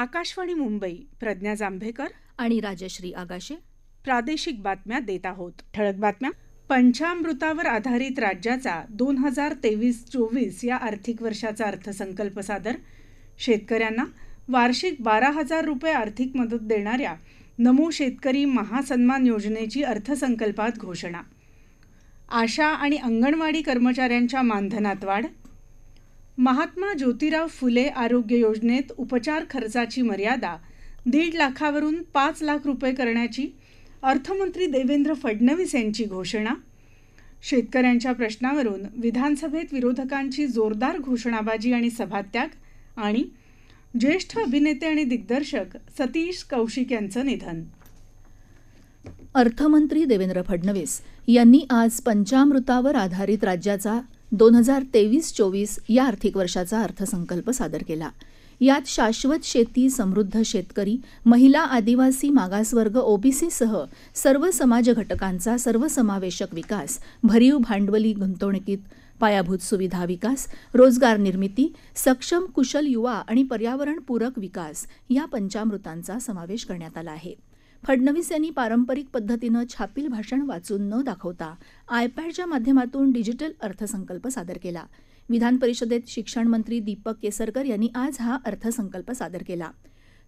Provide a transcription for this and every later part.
आकाशवाणी मुंबई प्रज्ञा जांभेकर आणि राजश्री आगाशे प्रादेशिक बातम्या देत आहोत ठळक बातम्या पंचामृतावर आधारित राज्याचा दोन हजार तेवीस चोवीस या आर्थिक वर्षाचा अर्थसंकल्प सादर शेतकऱ्यांना वार्षिक बारा हजार रुपये आर्थिक मदत देणाऱ्या नमो शेतकरी महासन्मान योजनेची अर्थसंकल्पात घोषणा आशा आणि अंगणवाडी कर्मचाऱ्यांच्या मानधनात वाढ महात्मा ज्योतिराव फुले आरोग्य योजनेत उपचार खर्चाची मर्यादा दीड लाखावरून पाच लाख रुपये करण्याची अर्थमंत्री देवेंद्र फडणवीस यांची घोषणा शेतकऱ्यांच्या प्रश्नावरून विधानसभेत विरोधकांची जोरदार घोषणाबाजी आणि सभात्याग आणि ज्येष्ठ अभिनेते आणि दिग्दर्शक सतीश कौशिक यांचं निधन अर्थमंत्री देवेंद्र फडणवीस यांनी आज पंचामृतावर आधारित राज्याचा दोन हजार तेवीस चोवीस या आर्थिक वर्षाचा अर्थसंकल्प सादर केला यात शाश्वत शेती समृद्ध शेतकरी महिला आदिवासी मागासवर्ग ओबीसीसह सर्व समाज घटकांचा सर्वसमावेशक विकास भरीव भांडवली गुंतवणुकीत पायाभूत सुविधा विकास रोजगार निर्मिती सक्षम कुशल युवा आणि पर्यावरणपूरक विकास या पंचामृतांचा समावेश करण्यात आला आहे फडणवीस यांनी पारंपरिक पद्धतीनं छापील भाषण वाचून न दाखवता आयपॅडच्या माध्यमातून डिजिटल अर्थसंकल्प सादर केला विधान परिषदेत शिक्षण मंत्री दीपक केसरकर यांनी आज हा अर्थसंकल्प सादर केला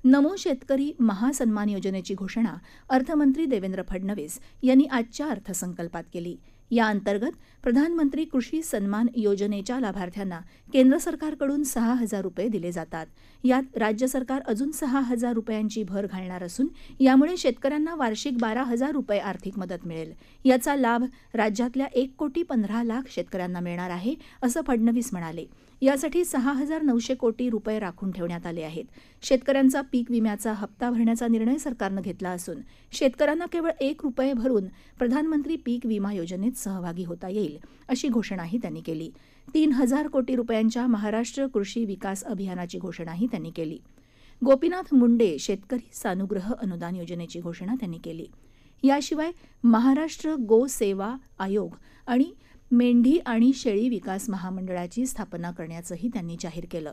नमो शेतकरी महासन्मान योजनेची घोषणा अर्थमंत्री देवेंद्र फडणवीस यांनी आजच्या अर्थसंकल्पात केली याअंतर्गत प्रधानमंत्री कृषी सन्मान योजनेच्या लाभार्थ्यांना केंद्र सरकारकडून सहा हजार रुपये दिले जातात यात राज्य सरकार अजून सहा हजार रुपयांची भर घालणार असून यामुळे शेतकऱ्यांना वार्षिक बारा हजार रुपये आर्थिक मदत मिळेल याचा लाभ राज्यातल्या एक कोटी पंधरा लाख शेतकऱ्यांना मिळणार आहे असं फडणवीस म्हणाले यासाठी सहा हजार नऊशे कोटी रुपये राखून ठेवण्यात आले आहेत शेतकऱ्यांचा पीक विम्याचा हप्ता भरण्याचा निर्णय सरकारनं घेतला असून शेतकऱ्यांना केवळ एक रुपये भरून प्रधानमंत्री पीक विमा योजनेत सहभागी होता येईल अशी घोषणाही त्यांनी केली तीन हजार कोटी रुपयांच्या महाराष्ट्र कृषी विकास अभियानाची घोषणाही त्यांनी केली गोपीनाथ मुंडे शेतकरी सानुग्रह अनुदान योजनेची घोषणा त्यांनी केली याशिवाय महाराष्ट्र गो सेवा आयोग आणि मेंढी आणि शेळी विकास महामंडळाची स्थापना करण्याचंही त्यांनी जाहीर केलं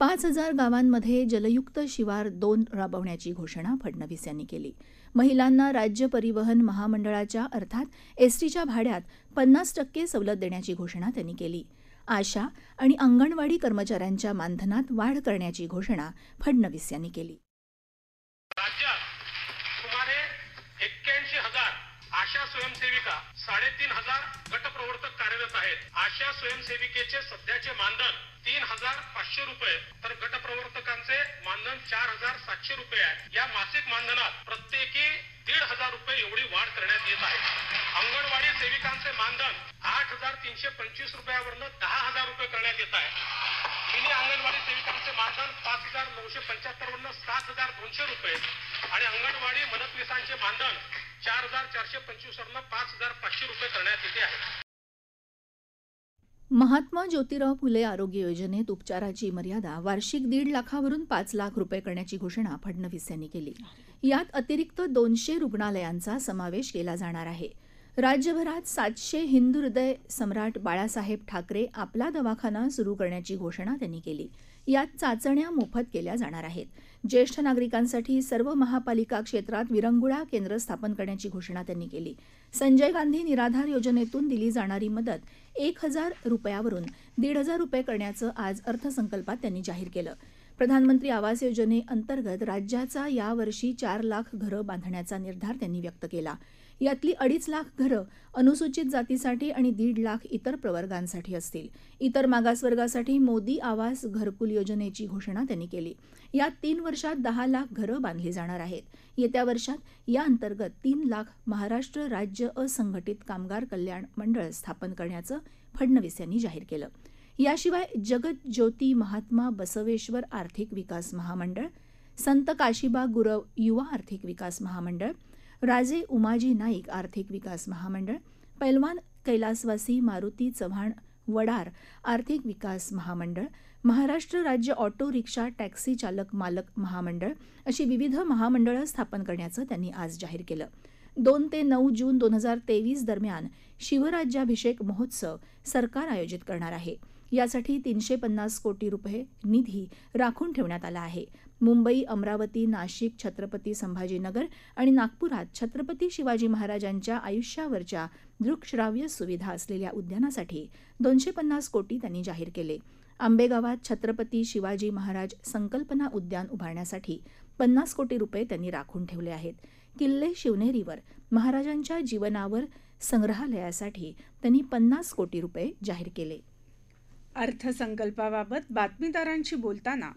पाच हजार गावांमध्ये जलयुक्त शिवार दोन राबवण्याची घोषणा फडणवीस यांनी केली महिलांना राज्य परिवहन महामंडळाच्या अर्थात एसटीच्या भाड्यात पन्नास टक्के सवलत देण्याची घोषणा त्यांनी केली आशा आणि अंगणवाडी कर्मचाऱ्यांच्या मानधनात वाढ करण्याची घोषणा फडणवीस यांनी केली सुमारे आशा स्वयंसेविका साडेतीन हजार प्रवर्तक कार्यरत आहेत आशा स्वयंसेविकेचे सध्याचे मानधन तीन हजार पाचशे रुपये तर गटप्रवर्तकांचे मानधन चार हजार सातशे रुपये आहे या मासिक मानधनात प्रत्येकी दीड हजार रुपये एवढी वाढ करण्यात येत आहे अंगणवाडी सेविकांचे मानधन आठ हजार तीनशे पंचवीस रुपयावरनं दहा हजार रुपये करण्यात येत आहे मिनी अंगणवाडी सेविकांचे मानधन पाच हजार नऊशे पंच्याहत्तर वरनं सात हजार दोनशे रुपये आणि अंगणवाडी मदतनीसांचे मानधन रुपये करण्यात आहे महात्मा ज्योतिराव फुले आरोग्य योजनेत उपचाराची मर्यादा वार्षिक दीड लाखावरून पाच लाख रुपये करण्याची घोषणा फडणवीस यांनी केली यात अतिरिक्त दोनशे रुग्णालयांचा समावेश केला जाणार आहे राज्यभरात सातशे हिंदू हृदय सम्राट बाळासाहेब ठाकरे आपला दवाखाना सुरू करण्याची घोषणा त्यांनी केली यात चाचण्या मोफत केल्या जाणार आहेत ज्येष्ठ नागरिकांसाठी सर्व महापालिका क्षेत्रात विरंगुळा केंद्र स्थापन करण्याची घोषणा त्यांनी केली संजय गांधी निराधार योजनेतून दिली जाणारी मदत एक हजार रुपयावरून दीड हजार रुपये करण्याचं आज अर्थसंकल्पात त्यांनी जाहीर केलं प्रधानमंत्री आवास योजनेअंतर्गत राज्याचा यावर्षी चार लाख घरं बांधण्याचा निर्धार त्यांनी व्यक्त केला यातली अडीच लाख घरं अनुसूचित जातीसाठी आणि दीड लाख इतर प्रवर्गांसाठी असतील इतर मागासवर्गासाठी मोदी आवास घरकुल योजनेची घोषणा त्यांनी केली यात तीन वर्षात दहा लाख घरं बांधली जाणार आहेत येत्या वर्षात या अंतर्गत तीन लाख महाराष्ट्र राज्य असंघटित कामगार कल्याण मंडळ स्थापन करण्याचं फडणवीस यांनी जाहीर केलं याशिवाय जगत ज्योती महात्मा बसवेश्वर आर्थिक विकास महामंडळ संत काशीबा गुरव युवा आर्थिक विकास महामंडळ राजे उमाजी नाईक आर्थिक विकास महामंडळ पैलवान कैलासवासी मारुती चव्हाण वडार आर्थिक विकास महामंडळ महाराष्ट्र राज्य ऑटो रिक्षा टॅक्सी चालक मालक महामंडळ अशी विविध महामंडळं स्थापन करण्याचं त्यांनी आज जाहीर केलं दोन ते नऊ जून दोन हजार तेवीस दरम्यान शिवराज्याभिषेक महोत्सव सरकार आयोजित करणार आहे यासाठी तीनशे पन्नास कोटी रुपये निधी राखून ठेवण्यात आला आहे मुंबई अमरावती नाशिक छत्रपती संभाजीनगर आणि नागपुरात छत्रपती शिवाजी महाराजांच्या आयुष्यावरच्या दृकश्राव्य सुविधा असलेल्या उद्यानासाठी दोनशे पन्नास कोटी त्यांनी जाहीर केले आंबेगावात छत्रपती शिवाजी महाराज संकल्पना उद्यान उभारण्यासाठी पन्नास कोटी रुपये त्यांनी राखून ठेवले आहेत किल्ले शिवनेरीवर महाराजांच्या जीवनावर संग्रहालयासाठी त्यांनी पन्नास कोटी रुपये जाहीर केले अर्थसंकल्पाबाबत बातमीदारांशी बोलताना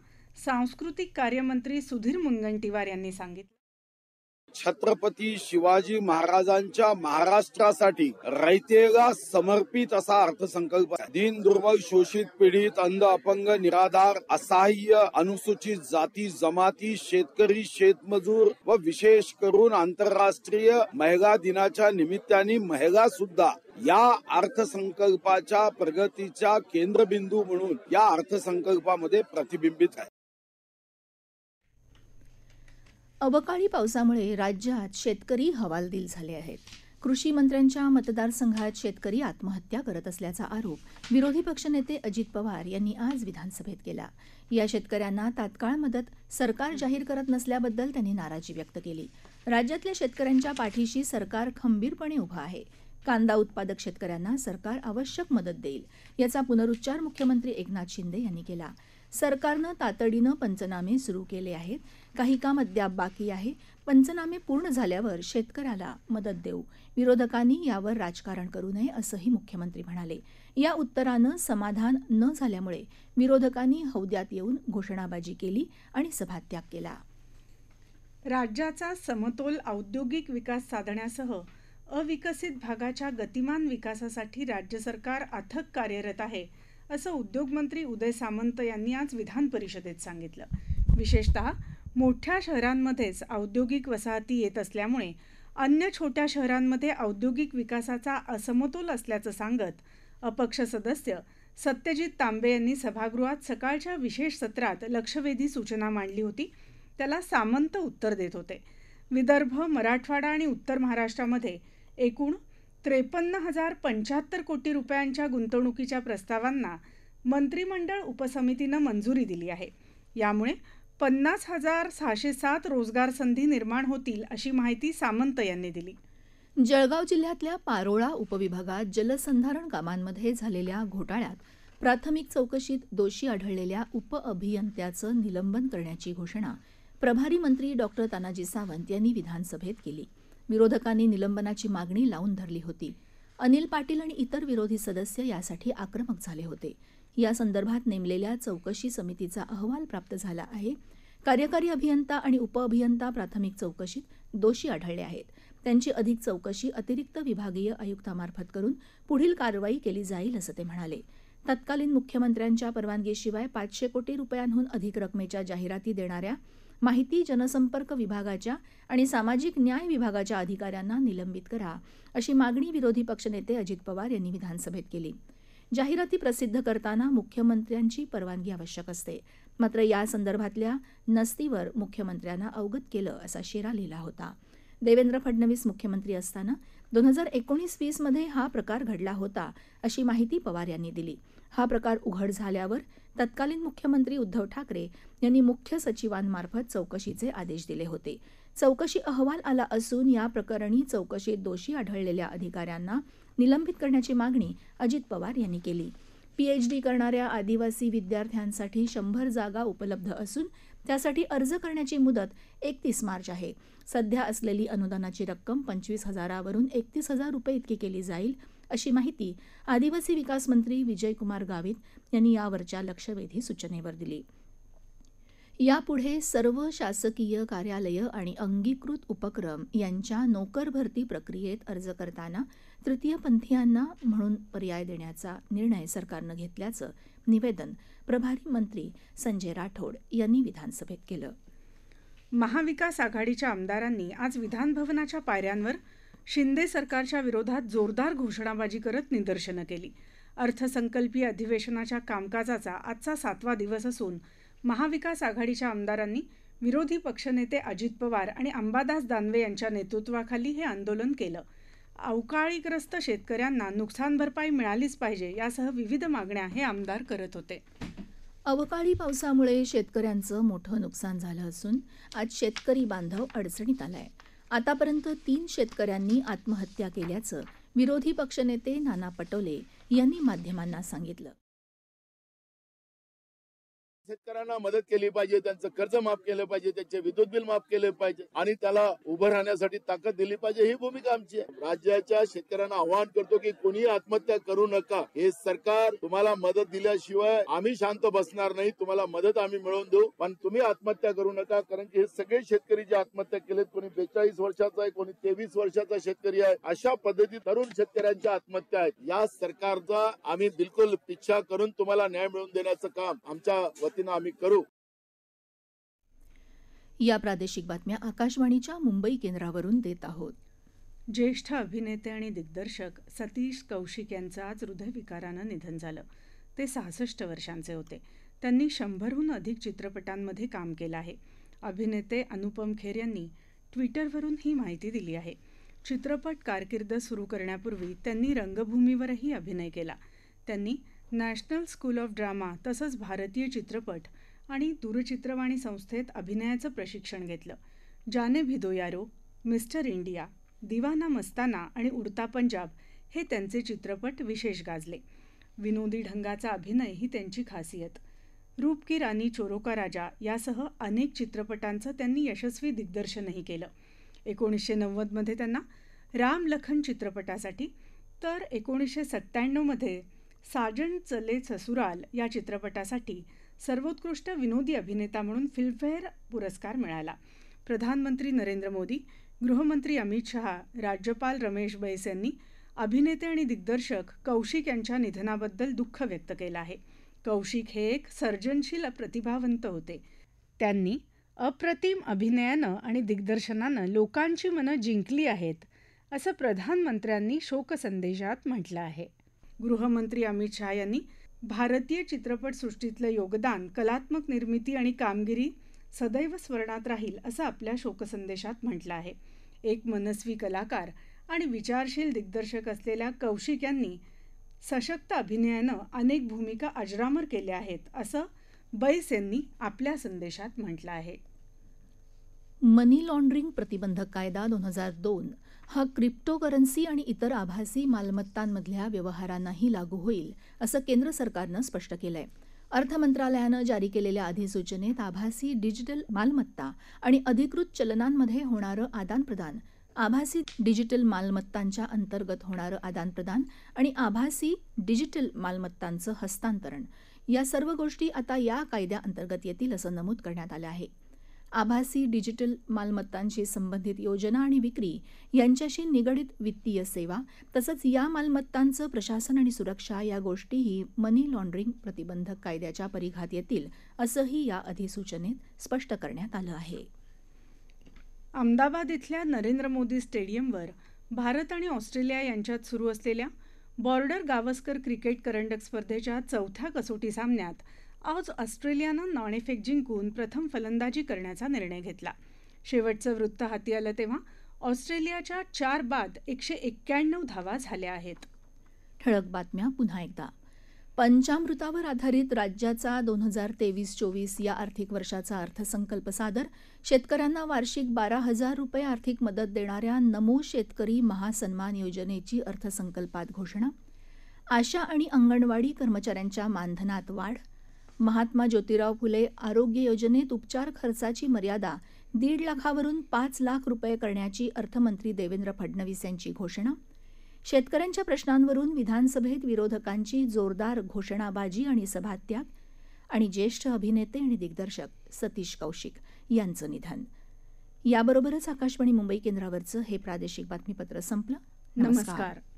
सांस्कृतिक कार्यमंत्री सुधीर मुनगंटीवार यांनी सांगितलं छत्रपती शिवाजी महाराजांच्या महाराष्ट्रासाठी रयतेला समर्पित असा अर्थसंकल्प दीन दुर्बल शोषित पीडित अंध अपंग निराधार असहाय्य अनुसूचित जाती जमाती शेतकरी शेतमजूर व विशेष करून आंतरराष्ट्रीय महिला दिनाच्या निमित्ताने महिला सुद्धा या अर्थसंकल्पाच्या प्रगतीच्या केंद्रबिंदू म्हणून या अर्थसंकल्पामध्ये प्रतिबिंबित आहे अवकाळी पावसामुळे राज्यात शेतकरी हवालदिल झाले आहेत कृषी मंत्र्यांच्या मतदारसंघात शेतकरी आत्महत्या करत असल्याचा आरोप विरोधी पक्षनेते अजित पवार यांनी आज विधानसभेत केला या शेतकऱ्यांना तात्काळ मदत सरकार जाहीर करत नसल्याबद्दल त्यांनी नाराजी व्यक्त केली राज्यातल्या शेतकऱ्यांच्या पाठीशी सरकार खंबीरपणे उभा आहे कांदा उत्पादक शेतकऱ्यांना सरकार आवश्यक मदत देईल याचा पुनरुच्चार मुख्यमंत्री एकनाथ शिंदे यांनी केला सरकारनं तातडीनं पंचनामे सुरू केले आहेत काही काम अद्याप बाकी आहे पंचनामे पूर्ण झाल्यावर शेतकऱ्याला मदत देऊ विरोधकांनी यावर राजकारण करू नये असंही मुख्यमंत्री म्हणाले या उत्तरानं समाधान न झाल्यामुळे विरोधकांनी हौद्यात येऊन घोषणाबाजी केली आणि सभात्याग केला राज्याचा समतोल औद्योगिक विकास साधण्यासह अविकसित भागाच्या गतिमान विकासासाठी राज्य सरकार अथक कार्यरत आहे असं उद्योगमंत्री उदय सामंत यांनी आज विधान परिषदेत सांगितलं विशेषतः मोठ्या शहरांमध्येच औद्योगिक वसाहती येत असल्यामुळे अन्य छोट्या शहरांमध्ये औद्योगिक विकासाचा असमतोल असल्याचं सांगत अपक्ष सदस्य सत्यजित तांबे यांनी सभागृहात सकाळच्या विशेष सत्रात लक्षवेधी सूचना मांडली होती त्याला सामंत उत्तर देत होते विदर्भ मराठवाडा आणि उत्तर महाराष्ट्रामध्ये एकूण त्रेपन्न हजार पंच्याहत्तर कोटी रुपयांच्या गुंतवणुकीच्या प्रस्तावांना मंत्रिमंडळ उपसमितीनं मंजुरी दिली आहे यामुळे पन्नास हजार सहाशे सात रोजगार संधी निर्माण होतील अशी माहिती सामंत यांनी दिली जळगाव जिल्ह्यातल्या पारोळा उपविभागात जलसंधारण कामांमध्ये झालेल्या घोटाळ्यात प्राथमिक चौकशीत दोषी आढळलेल्या उपअभियंत्याचं निलंबन करण्याची घोषणा प्रभारी मंत्री डॉक्टर तानाजी सावंत यांनी विधानसभेत केली विरोधकांनी निलंबनाची मागणी लावून धरली होती अनिल पाटील आणि इतर विरोधी सदस्य यासाठी आक्रमक झाले होते या संदर्भात नेमलेल्या चौकशी समितीचा अहवाल प्राप्त झाला आहे कार्यकारी अभियंता आणि उपअभियंता प्राथमिक चौकशीत दोषी आढळले आहेत त्यांची अधिक चौकशी अतिरिक्त विभागीय आयुक्तामार्फत करून पुढील कारवाई केली जाईल असं ते म्हणाले तत्कालीन मुख्यमंत्र्यांच्या परवानगीशिवाय पाचशे कोटी रुपयांहून अधिक रकमेच्या जाहिराती देणाऱ्या माहिती जनसंपर्क विभागाच्या आणि सामाजिक न्याय विभागाच्या अधिकाऱ्यांना निलंबित करा अशी मागणी विरोधी पक्षनेते अजित पवार यांनी विधानसभेत केली जाहिराती प्रसिद्ध करताना मुख्यमंत्र्यांची परवानगी आवश्यक असते मात्र या संदर्भातल्या नस्तीवर मुख्यमंत्र्यांना अवगत केलं असा शेरा लिहिला होता देवेंद्र फडणवीस मुख्यमंत्री असताना दोन हजार एकोणीस वीसमध्ये हा प्रकार घडला होता अशी माहिती पवार यांनी दिली हा प्रकार उघड झाल्यावर तत्कालीन मुख्यमंत्री उद्धव ठाकरे यांनी मुख्य सचिवांमार्फत चौकशीचे आदेश दिले होते चौकशी अहवाल आला असून या प्रकरणी चौकशीत दोषी आढळलेल्या अधिकाऱ्यांना निलंबित करण्याची मागणी अजित पवार यांनी केली पीएचडी करणाऱ्या आदिवासी विद्यार्थ्यांसाठी शंभर जागा उपलब्ध असून त्यासाठी अर्ज करण्याची मुदत एकतीस मार्च आहे सध्या असलेली अनुदानाची रक्कम पंचवीस हजारावरून एकतीस हजार रुपये इतकी केली जाईल अशी माहिती आदिवासी विकास मंत्री विजयकुमार गावित यांनी यावरच्या लक्षवेधी सूचनेवर दिली यापुढे सर्व शासकीय कार्यालयं आणि अंगीकृत उपक्रम यांच्या नोकर भरती प्रक्रियेत अर्ज करताना तृतीयपंथीयांना म्हणून पर्याय देण्याचा निर्णय सरकारनं घेतल्याचं निवेदन प्रभारी मंत्री संजय राठोड यांनी विधानसभेत केलं महाविकास आघाडीच्या आमदारांनी आज विधानभवनाच्या पायऱ्यांवर शिंदे सरकारच्या विरोधात जोरदार घोषणाबाजी करत निदर्शनं केली अर्थसंकल्पीय अधिवेशनाच्या कामकाजाचा आजचा सातवा दिवस असून महाविकास आघाडीच्या आमदारांनी विरोधी पक्षनेते अजित पवार आणि अंबादास दानवे यांच्या नेतृत्वाखाली हे आंदोलन केलं अवकाळीग्रस्त शेतकऱ्यांना नुकसान भरपाई मिळालीच पाहिजे यासह विविध मागण्या हे आमदार करत होते अवकाळी पावसामुळे शेतकऱ्यांचं मोठं नुकसान झालं असून आज शेतकरी बांधव अडचणीत आला आहे आतापर्यंत तीन शेतकऱ्यांनी आत्महत्या केल्याचं विरोधी पक्षनेते नाना पटोले यांनी माध्यमांना सांगितलं शेतकऱ्यांना मदत केली पाहिजे त्यांचं कर्ज माफ केलं पाहिजे त्यांचे विद्युत बिल माफ केले पाहिजे आणि त्याला उभं राहण्यासाठी ताकद दिली पाहिजे ही भूमिका आमची आहे राज्याच्या शेतकऱ्यांना आवाहन करतो की कोणी आत्महत्या करू नका हे सरकार तुम्हाला मदत दिल्याशिवाय आम्ही शांत बसणार नाही तुम्हाला मदत आम्ही मिळवून देऊ पण तुम्ही आत्महत्या करू नका कारण की हे सगळे शेतकरी जे आत्महत्या केलेत कोणी बेचाळीस वर्षाचा आहे कोणी तेवीस वर्षाचा शेतकरी आहे अशा पद्धती तरुण शेतकऱ्यांच्या आत्महत्या आहेत या सरकारचा आम्ही बिलकुल पिछा करून तुम्हाला न्याय मिळवून देण्याचं काम आमच्या पद्धतीनं आम्ही करू या प्रादेशिक बातम्या आकाशवाणीच्या मुंबई केंद्रावरून देत आहोत ज्येष्ठ अभिनेते आणि दिग्दर्शक सतीश कौशिक यांचं आज हृदयविकारानं निधन झालं ते सहासष्ट वर्षांचे होते त्यांनी शंभरहून अधिक चित्रपटांमध्ये काम केलं आहे अभिनेते अनुपम खेर यांनी ट्विटरवरून ही माहिती दिली आहे चित्रपट कारकिर्द सुरू करण्यापूर्वी त्यांनी रंगभूमीवरही अभिनय केला त्यांनी नॅशनल स्कूल ऑफ ड्रामा तसंच भारतीय चित्रपट आणि दूरचित्रवाणी संस्थेत अभिनयाचं प्रशिक्षण घेतलं जाने भिदोयारो मिस्टर इंडिया दिवाना मस्ताना आणि उडता पंजाब हे त्यांचे चित्रपट विशेष गाजले विनोदी ढंगाचा अभिनय ही त्यांची खासियत रूप की राणी चोरोका राजा यासह अनेक चित्रपटांचं त्यांनी यशस्वी दिग्दर्शनही केलं एकोणीसशे नव्वदमध्ये त्यांना राम लखन चित्रपटासाठी तर एकोणीसशे सत्त्याण्णवमध्ये साजन चले ससुराल या चित्रपटासाठी सर्वोत्कृष्ट विनोदी अभिनेता म्हणून फिल्मफेअर पुरस्कार मिळाला प्रधानमंत्री नरेंद्र मोदी गृहमंत्री अमित शहा राज्यपाल रमेश बैस यांनी अभिनेते आणि दिग्दर्शक कौशिक यांच्या निधनाबद्दल दुःख व्यक्त केलं आहे कौशिक हे एक सर्जनशील प्रतिभावंत होते त्यांनी अप्रतिम अभिनयानं आणि दिग्दर्शनानं लोकांची मनं जिंकली आहेत असं प्रधानमंत्र्यांनी शोकसंदेशात म्हटलं आहे गृहमंत्री अमित शहा यांनी भारतीय चित्रपटसृष्टीतलं योगदान कलात्मक निर्मिती आणि कामगिरी सदैव स्मरणात राहील असं आपल्या शोकसंदेशात म्हटलं आहे एक मनस्वी कलाकार आणि विचारशील दिग्दर्शक असलेल्या कौशिक यांनी सशक्त अभिनयानं अनेक भूमिका अजरामर केल्या आहेत असं बैस यांनी आपल्या संदेशात म्हटलं आहे मनी लॉन्ड्रिंग प्रतिबंधक कायदा दोन हजार दोन हा क्रिप्टोकरन्सी आणि इतर आभासी मालमत्तांमधल्या व्यवहारांनाही लागू होईल असं केंद्र सरकारनं स्पष्ट केलं आहे अर्थ मंत्रालयानं जारी केलेल्या अधिसूचनेत आभासी डिजिटल मालमत्ता आणि अधिकृत चलनांमध्ये होणारं आदानप्रदान आभासी डिजिटल मालमत्तांच्या अंतर्गत होणारं आदानप्रदान आणि आभासी डिजिटल मालमत्तांचं हस्तांतरण या सर्व गोष्टी आता या कायद्याअंतर्गत येतील असं नमूद करण्यात आलं आहे आभासी डिजिटल मालमत्तांशी संबंधित योजना आणि विक्री यांच्याशी निगडित वित्तीय सेवा तसंच या मालमत्तांचं प्रशासन आणि सुरक्षा या गोष्टीही मनी लॉन्ड्रिंग प्रतिबंधक कायद्याच्या परिघात येतील असंही या अधिसूचनेत स्पष्ट करण्यात आलं आहे अहमदाबाद इथल्या नरेंद्र मोदी स्टेडियमवर भारत आणि ऑस्ट्रेलिया यांच्यात सुरू असलेल्या बॉर्डर गावस्कर क्रिकेट करंडक स्पर्धेच्या चौथ्या कसोटी सामन्यात आज ऑस्ट्रेलियानं नाणेफेक जिंकून प्रथम फलंदाजी करण्याचा निर्णय घेतला शेवटचं वृत्त हाती आलं तेव्हा ऑस्ट्रेलियाच्या चार बाद एकशे एक्क्याण्णव धावा झाल्या आहेत ठळक बातम्या पुन्हा एकदा पंचामृतावर आधारित राज्याचा दोन हजार तेवीस चोवीस या आर्थिक वर्षाचा अर्थसंकल्प सादर शेतकऱ्यांना वार्षिक बारा हजार रुपये आर्थिक मदत देणाऱ्या नमो शेतकरी महासन्मान योजनेची अर्थसंकल्पात घोषणा आशा आणि अंगणवाडी कर्मचाऱ्यांच्या मानधनात वाढ महात्मा ज्योतिराव फुले आरोग्य योजनेत उपचार खर्चाची मर्यादा दीड लाखावरून पाच लाख रुपये करण्याची अर्थमंत्री देवेंद्र फडणवीस यांची घोषणा शेतकऱ्यांच्या प्रश्नांवरून विधानसभेत विरोधकांची जोरदार घोषणाबाजी आणि सभात्याग आणि ज्येष्ठ अभिनेते आणि दिग्दर्शक सतीश कौशिक यांचं निधन याबरोबरच आकाशवाणी मुंबई केंद्रावरचं हे प्रादेशिक बातमीपत्र संपलं नमस्कार